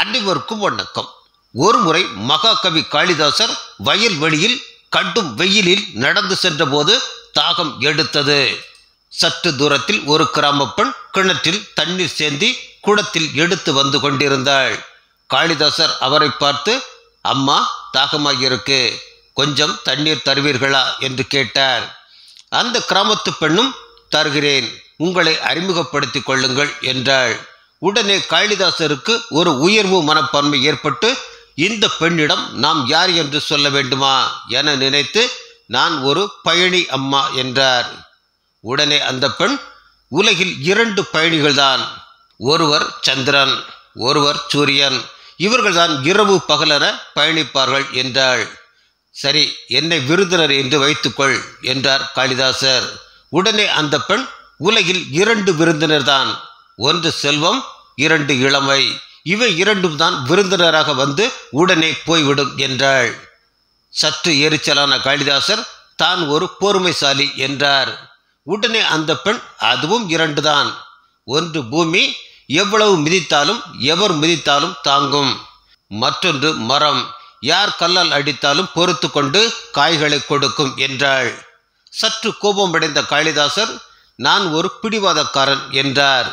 அனைவருக்கும் வணக்கம் ஒருமுறை மகாகவி காளிதாசர் வயல்வெளியில் கண்டும் வெயிலில் நடந்து சென்றபோது தாகம் எடுத்தது சற்று தூரத்தில் ஒரு கிராம பெண் கிணற்றில் தண்ணீர் சேந்தி குடத்தில் எடுத்து வந்து கொண்டிருந்தாள் காளிதாசர் அவரை பார்த்து அம்மா தாகமாகியிருக்கு கொஞ்சம் தண்ணீர் தருவீர்களா என்று கேட்டார் அந்த கிராமத்து பெண்ணும் தருகிறேன் உங்களை அறிமுகப்படுத்திக் கொள்ளுங்கள் என்றாள் உடனே காளிதாசருக்கு ஒரு உயர்வு மனப்பான்மை ஏற்பட்டு இந்த பெண்ணிடம் நாம் யார் என்று சொல்ல வேண்டுமா என நினைத்து நான் ஒரு பயணி அம்மா என்றார் உடனே அந்த பெண் உலகில் இரண்டு பயணிகள்தான் ஒருவர் சந்திரன் ஒருவர் சூரியன் இவர்கள்தான் இரவு பகலென பயணிப்பார்கள் என்றாள் சரி என்னை விருந்தினர் என்று வைத்துக்கொள் என்றார் காளிதாசர் உடனே அந்த பெண் உலகில் இரண்டு விருந்தினர்தான் ஒன்று செல்வம் இரண்டு இளமை இவை இரண்டும் தான் விருந்தினராக வந்து உடனே போய்விடும் என்றாள் சற்று எரிச்சலான காளிதாசர் தான் ஒரு பொறுமைசாலி என்றார் உடனே அந்த பெண் அதுவும் இரண்டு தான் ஒன்று பூமி எவ்வளவு மிதித்தாலும் எவர் மிதித்தாலும் தாங்கும் மற்றொன்று மரம் யார் கல்லால் அடித்தாலும் பொறுத்து கொண்டு காய்களை கொடுக்கும் என்றாள் சற்று கோபமடைந்த காளிதாசர் நான் ஒரு பிடிவாதக்காரன் என்றார்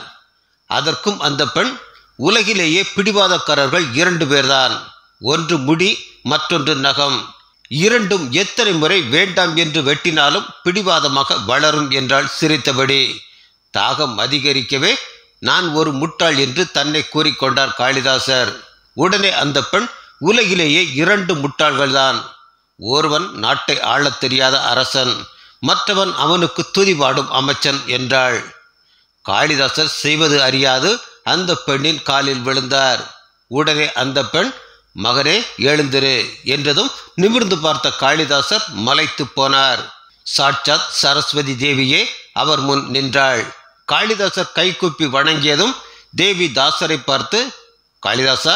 அதற்கும் அந்த பெண் உலகிலேயே பிடிவாதக்காரர்கள் இரண்டு பேர்தான் ஒன்று முடி மற்றொன்று நகம் இரண்டும் எத்தனை முறை வேண்டாம் என்று வெட்டினாலும் பிடிவாதமாக வளரும் என்றால் சிரித்தபடி தாகம் அதிகரிக்கவே நான் ஒரு முட்டாள் என்று தன்னை கூறிக்கொண்டார் காளிதாசர் உடனே அந்த பெண் உலகிலேயே இரண்டு முட்டாள்கள்தான் ஒருவன் நாட்டை ஆளத் தெரியாத அரசன் மற்றவன் அவனுக்கு துதிபாடும் அமைச்சன் என்றாள் காளிதாசர் செய்வது அறியாது அந்த பெண்ணின் காலில் விழுந்தார் உடனே அந்த பெண் மகனே எழுந்திரு என்றதும் நிமிர்ந்து பார்த்த காளிதாசர் மலைத்து போனார் சாட்சாத் சரஸ்வதி தேவியே அவர் முன் நின்றாள் காளிதாசர் கைகூப்பி வணங்கியதும் தேவி தாசரை பார்த்து காளிதாசா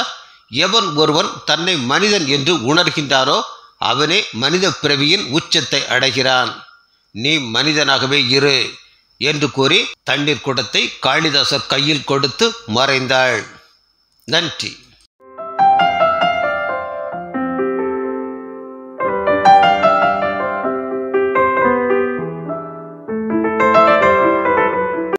எவன் ஒருவன் தன்னை மனிதன் என்று உணர்கின்றாரோ அவனே மனித பிறவியின் உச்சத்தை அடைகிறான் நீ மனிதனாகவே இரு என்று கூறி தண்ணீர் குடத்தை காளிதாசர் கையில் கொடுத்து மறைந்தாள் நன்றி